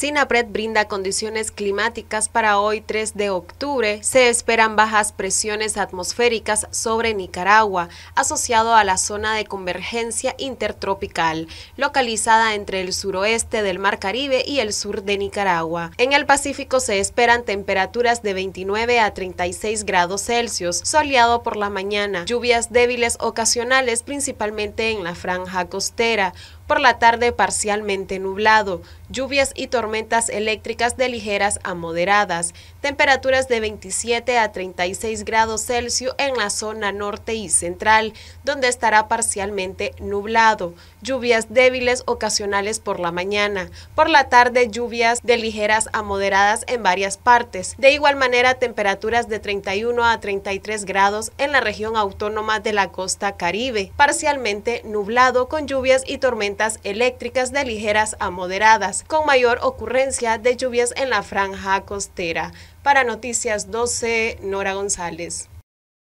SINAPRED brinda condiciones climáticas para hoy 3 de octubre. Se esperan bajas presiones atmosféricas sobre Nicaragua, asociado a la zona de convergencia intertropical, localizada entre el suroeste del Mar Caribe y el sur de Nicaragua. En el Pacífico se esperan temperaturas de 29 a 36 grados Celsius, soleado por la mañana, lluvias débiles ocasionales principalmente en la franja costera, por la tarde parcialmente nublado, lluvias y tormentas eléctricas de ligeras a moderadas, temperaturas de 27 a 36 grados Celsius en la zona norte y central, donde estará parcialmente nublado, lluvias débiles ocasionales por la mañana, por la tarde lluvias de ligeras a moderadas en varias partes, de igual manera temperaturas de 31 a 33 grados en la región autónoma de la costa caribe, parcialmente nublado con lluvias y tormentas eléctricas de ligeras a moderadas, con mayor ocurrencia de lluvias en la franja costera. Para Noticias 12, Nora González.